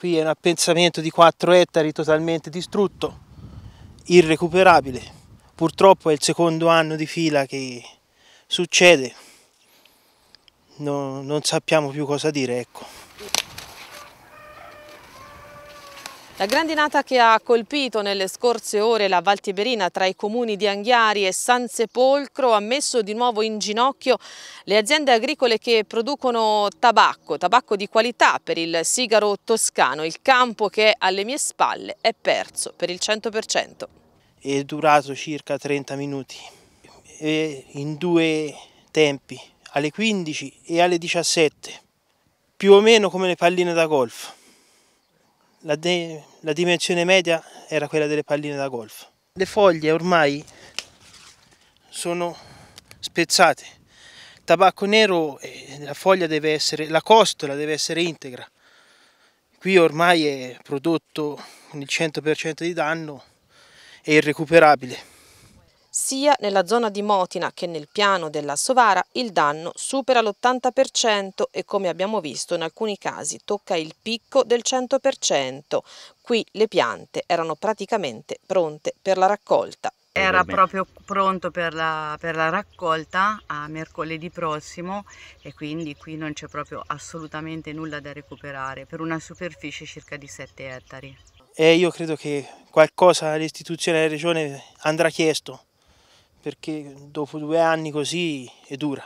qui è un appensamento di 4 ettari totalmente distrutto, irrecuperabile. Purtroppo è il secondo anno di fila che succede, no, non sappiamo più cosa dire, ecco. La grandinata che ha colpito nelle scorse ore la Valtiberina tra i comuni di Anghiari e San Sepolcro ha messo di nuovo in ginocchio le aziende agricole che producono tabacco, tabacco di qualità per il sigaro toscano. Il campo che è alle mie spalle è perso per il 100%. È durato circa 30 minuti, in due tempi, alle 15 e alle 17, più o meno come le palline da golf la, la dimensione media era quella delle palline da golf. Le foglie ormai sono spezzate, il tabacco nero, eh, la foglia deve essere, la costola deve essere integra. Qui ormai è prodotto con il 100% di danno e irrecuperabile sia nella zona di Motina che nel piano della Sovara il danno supera l'80% e come abbiamo visto in alcuni casi tocca il picco del 100%. Qui le piante erano praticamente pronte per la raccolta. Era proprio pronto per la, per la raccolta a mercoledì prossimo e quindi qui non c'è proprio assolutamente nulla da recuperare per una superficie circa di 7 ettari. E io credo che qualcosa all'istituzione della regione andrà chiesto perché dopo due anni così è dura.